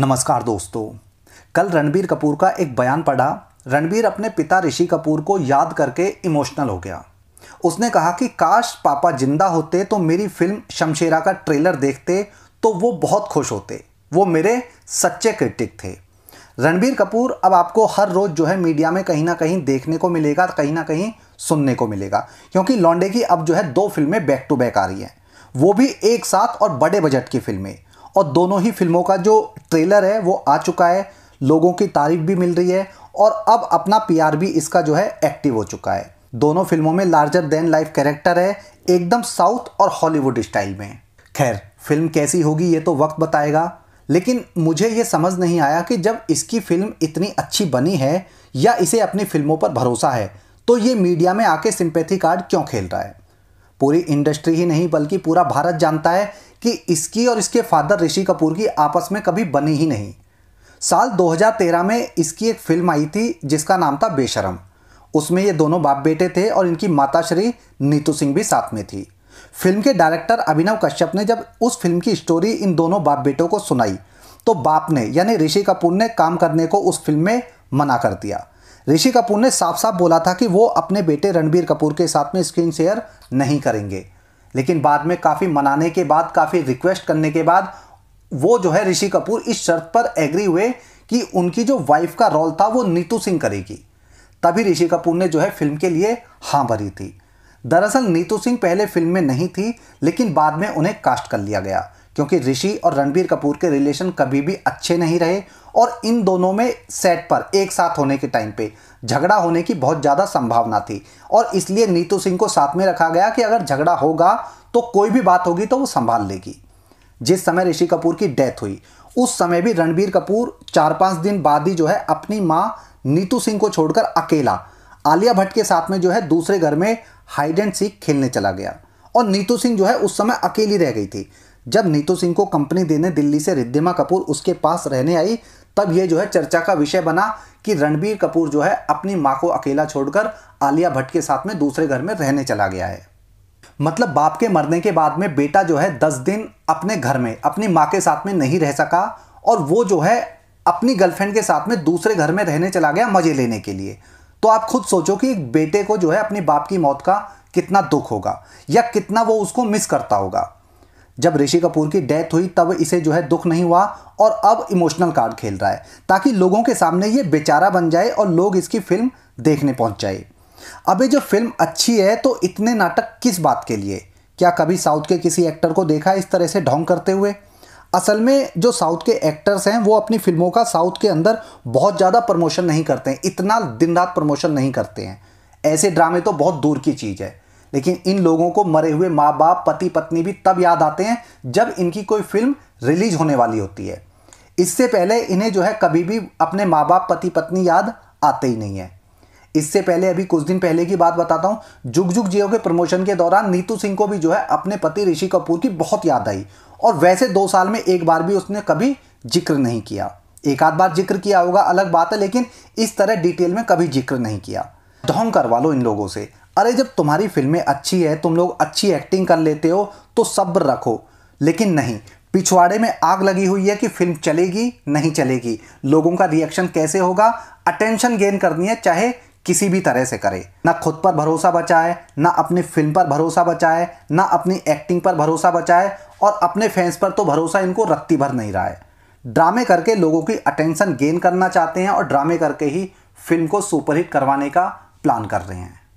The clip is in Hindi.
नमस्कार दोस्तों कल रणबीर कपूर का एक बयान पढ़ा रणबीर अपने पिता ऋषि कपूर को याद करके इमोशनल हो गया उसने कहा कि काश पापा जिंदा होते तो मेरी फिल्म शमशेरा का ट्रेलर देखते तो वो बहुत खुश होते वो मेरे सच्चे क्रिटिक थे रणबीर कपूर अब आपको हर रोज़ जो है मीडिया में कहीं ना कहीं देखने को मिलेगा कहीं ना कहीं सुनने को मिलेगा क्योंकि लॉन्डे की अब जो है दो फिल्में बैक टू बैक आ रही हैं वो भी एक साथ और बड़े बजट की फिल्में और दोनों ही फिल्मों का जो ट्रेलर है वो आ चुका है लोगों की तारीफ भी मिल रही है और अब अपना पीआर भी इसका जो है एक्टिव हो चुका है दोनों फिल्मों में लार्जर देन लाइफ कैरेक्टर है एकदम साउथ और हॉलीवुड स्टाइल में खैर फिल्म कैसी होगी ये तो वक्त बताएगा लेकिन मुझे ये समझ नहीं आया कि जब इसकी फिल्म इतनी अच्छी बनी है या इसे अपनी फिल्मों पर भरोसा है तो ये मीडिया में आके सिंपैथी कार्ड क्यों खेल रहा है पूरी इंडस्ट्री ही नहीं बल्कि पूरा भारत जानता है कि इसकी और इसके फादर ऋषि कपूर की आपस में कभी बनी ही नहीं साल 2013 में इसकी एक फिल्म आई थी जिसका नाम था बेशरम उसमें ये दोनों बाप बेटे थे और इनकी माताश्री नीतू सिंह भी साथ में थी फिल्म के डायरेक्टर अभिनव कश्यप ने जब उस फिल्म की स्टोरी इन दोनों बाप बेटों को सुनाई तो बाप ने यानी ऋषि कपूर ने काम करने को उस फिल्म में मना कर दिया ऋषि कपूर ने साफ साफ बोला था कि वो अपने बेटे रणबीर कपूर के साथ में स्क्रीन शेयर नहीं करेंगे लेकिन बाद में काफ़ी मनाने के बाद काफ़ी रिक्वेस्ट करने के बाद वो जो है ऋषि कपूर इस शर्त पर एग्री हुए कि उनकी जो वाइफ का रोल था वो नीतू सिंह करेगी तभी ऋषि कपूर ने जो है फिल्म के लिए हाँ भरी थी दरअसल नीतू सिंह पहले फिल्म में नहीं थी लेकिन बाद में उन्हें कास्ट कर लिया गया क्योंकि ऋषि और रणबीर कपूर के रिलेशन कभी भी अच्छे नहीं रहे और इन दोनों में सेट पर एक साथ होने के टाइम पे झगड़ा होने की बहुत ज़्यादा संभावना थी और इसलिए नीतू सिंह को साथ में रखा गया कि अगर झगड़ा होगा तो कोई भी बात होगी तो वो संभाल लेगी जिस समय ऋषि कपूर की डेथ हुई उस समय भी रणबीर कपूर चार पाँच दिन बाद ही जो है अपनी माँ नीतू सिंह को छोड़कर अकेला आलिया भट्ट के साथ में जो है दूसरे घर में हाइड एंड सीख खेलने चला गया और नीतू सिंह जो है उस समय अकेली रह गई थी जब नीतू सिंह को कंपनी देने दिल्ली से रिद्धिमा कपूर उसके पास रहने आई तब यह जो है चर्चा का विषय बना कि रणबीर कपूर जो है अपनी माँ को अकेला छोड़कर आलिया भट्ट के साथ में दूसरे घर में रहने चला गया है मतलब बाप के मरने के बाद में बेटा जो है दस दिन अपने घर में अपनी माँ के साथ में नहीं रह सका और वो जो है अपनी गर्लफ्रेंड के साथ में दूसरे घर में रहने चला गया मज़े लेने के लिए तो आप खुद सोचो कि एक बेटे को जो है अपने बाप की मौत का कितना दुख होगा या कितना वो उसको मिस करता होगा जब ऋषि कपूर की डेथ हुई तब इसे जो है दुख नहीं हुआ और अब इमोशनल कार्ड खेल रहा है ताकि लोगों के सामने ये बेचारा बन जाए और लोग इसकी फिल्म देखने पहुंच जाए अब ये जो फिल्म अच्छी है तो इतने नाटक किस बात के लिए क्या कभी साउथ के किसी एक्टर को देखा इस तरह से ढोंग करते हुए असल में जो साउथ के एक्टर्स हैं वो अपनी फिल्मों का साउथ के अंदर बहुत ज़्यादा प्रमोशन नहीं करते हैं इतना दिन रात प्रमोशन नहीं करते हैं ऐसे ड्रामे तो बहुत दूर की चीज़ है लेकिन इन लोगों को मरे हुए माँ बाप पति पत्नी भी तब याद आते हैं जब इनकी कोई फिल्म रिलीज होने वाली होती है इससे पहले इन्हें जो है कभी भी अपने माँ बाप पति पत्नी याद आते ही नहीं है इससे पहले अभी कुछ दिन पहले की बात बताता हूँ जुग जुग जियो के प्रमोशन के दौरान नीतू सिंह को भी जो है अपने पति ऋषि कपूर की बहुत याद आई और वैसे दो साल में एक बार भी उसने कभी जिक्र नहीं किया एक आध बार जिक्र किया होगा अलग बात है लेकिन इस तरह डिटेल में कभी जिक्र नहीं किया ढोंग करवा लो इन लोगों से अरे जब तुम्हारी फिल्में अच्छी है तुम लोग अच्छी एक्टिंग कर लेते हो तो सब्र रखो लेकिन नहीं पिछवाड़े में आग लगी हुई है कि फिल्म चलेगी नहीं चलेगी लोगों का रिएक्शन कैसे होगा अटेंशन गेन करनी है चाहे किसी भी तरह से करे ना खुद पर भरोसा बचाए ना अपनी फिल्म पर भरोसा बचाए ना अपनी एक्टिंग पर भरोसा बचाए और अपने फैंस पर तो भरोसा इनको रत्ती भर नहीं रहा है ड्रामे करके लोगों की अटेंशन गेन करना चाहते हैं और ड्रामे करके ही फिल्म को सुपरहिट करवाने का प्लान कर रहे हैं